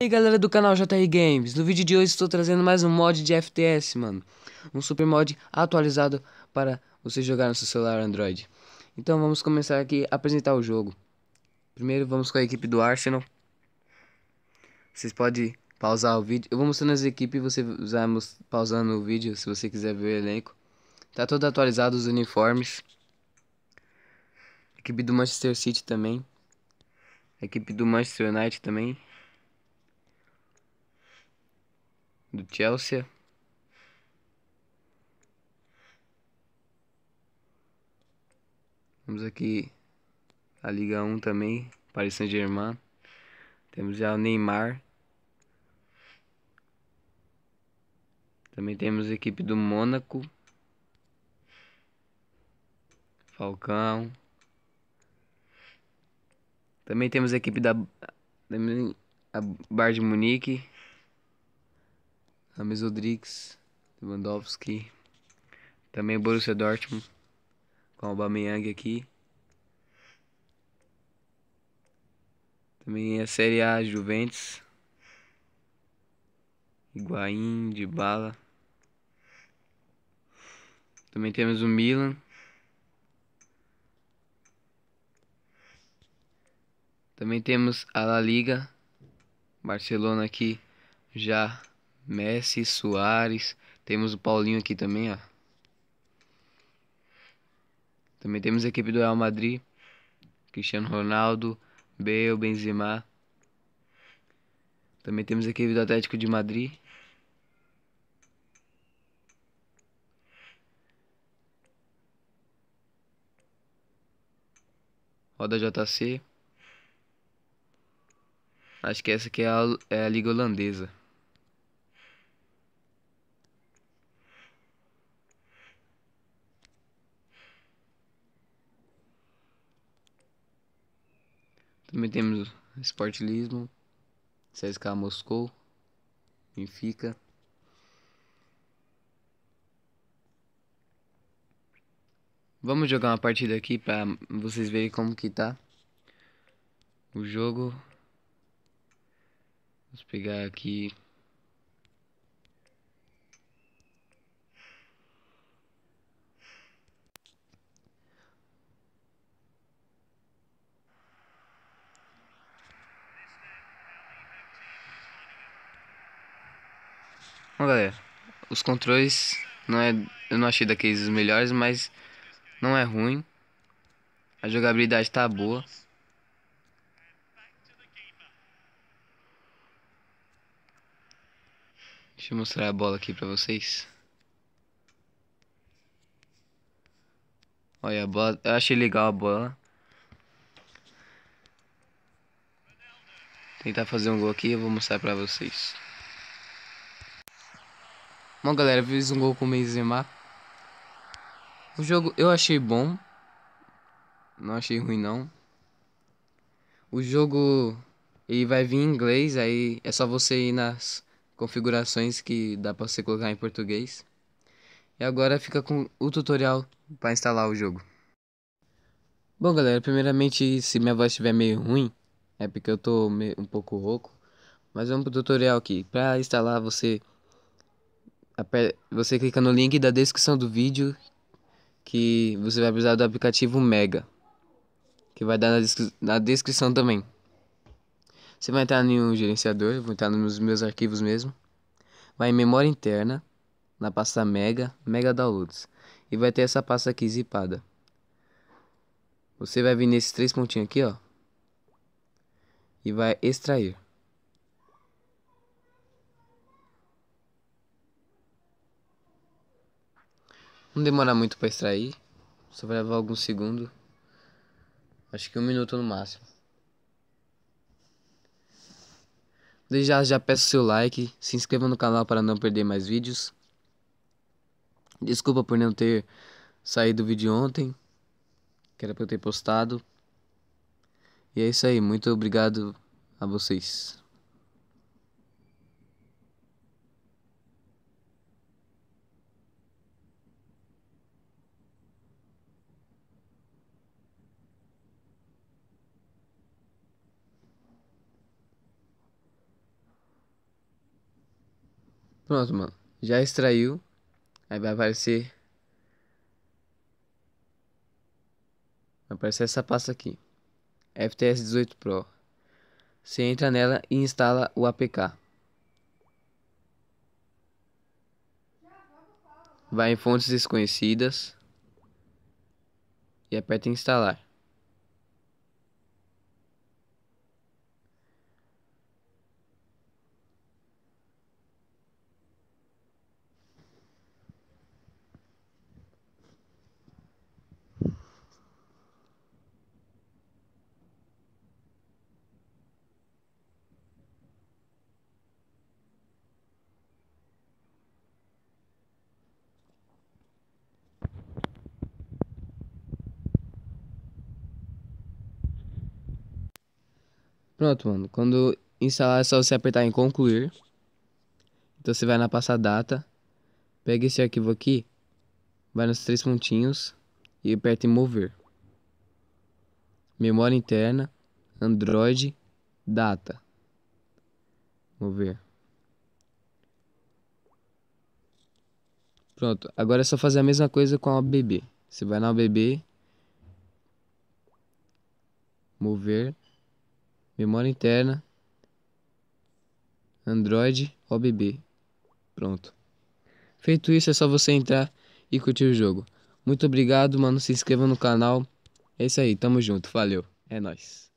E aí galera do canal JR Games, no vídeo de hoje estou trazendo mais um mod de FTS, mano. Um super mod atualizado para você jogar no seu celular Android. Então vamos começar aqui a apresentar o jogo. Primeiro vamos com a equipe do Arsenal. Vocês podem pausar o vídeo. Eu vou mostrando as equipes e você vai pausando o vídeo se você quiser ver o elenco. Tá todo atualizado os uniformes. equipe do Manchester City também. equipe do Manchester United também. do Chelsea. Temos aqui a Liga 1 também, Paris Saint-Germain. Temos já o Neymar. Também temos a equipe do Mônaco. Falcão. Também temos a equipe da a Bar de Munique. Rames Rodrigues, Lewandowski. Também o Borussia Dortmund com o Aubameyang aqui. Também a Série A Juventus. Higuaín, bala. Também temos o Milan. Também temos a La Liga. Barcelona aqui já Messi, Soares. Temos o Paulinho aqui também, ó. Também temos a equipe do Real Madrid. Cristiano Ronaldo, Bale, Benzema. Também temos a equipe do Atlético de Madrid. Roda JC. Acho que essa aqui é a, é a Liga Holandesa. Também temos Sport Lisbon, Moscou, Benfica. Vamos jogar uma partida aqui para vocês verem como que tá o jogo. Vamos pegar aqui Bom, galera, os controles não é, eu não achei daqueles os melhores, mas não é ruim. A jogabilidade tá boa. Deixa eu mostrar a bola aqui pra vocês. Olha a bola, eu achei legal a bola. Tentar fazer um gol aqui, eu vou mostrar pra vocês. Bom, galera, fiz um gol com o Benzema. O jogo eu achei bom. Não achei ruim, não. O jogo ele vai vir em inglês, aí é só você ir nas configurações que dá pra você colocar em português. E agora fica com o tutorial para instalar o jogo. Bom, galera, primeiramente, se minha voz estiver meio ruim, é porque eu tô meio, um pouco rouco. Mas vamos pro tutorial aqui. Para instalar, você você clica no link da descrição do vídeo que você vai precisar do aplicativo Mega, que vai dar na, descri na descrição também. Você vai entrar em um gerenciador, vou entrar nos meus arquivos mesmo. Vai em memória interna, na pasta Mega, Mega Downloads. E vai ter essa pasta aqui zipada. Você vai vir nesses três pontinhos aqui, ó. E vai extrair. Não demora muito para extrair. Só vai levar alguns segundos. Acho que um minuto no máximo. Desde já, já peço seu like, se inscreva no canal para não perder mais vídeos. Desculpa por não ter saído o vídeo ontem, que era para eu ter postado. E é isso aí, muito obrigado a vocês. Pronto, mano. Já extraiu. Aí vai aparecer. Vai aparecer essa pasta aqui. FTS 18 Pro. Você entra nela e instala o APK. Vai em fontes desconhecidas. E aperta instalar. Pronto, mano. Quando instalar é só você apertar em concluir. Então você vai na data Pega esse arquivo aqui. Vai nos três pontinhos. E aperta em mover. Memória interna. Android. Data. Mover. Pronto. Agora é só fazer a mesma coisa com a OBB. Você vai na OBB. Mover memória interna, Android OBB. Pronto. Feito isso, é só você entrar e curtir o jogo. Muito obrigado, mano. Se inscreva no canal. É isso aí, tamo junto. Valeu. É nóis.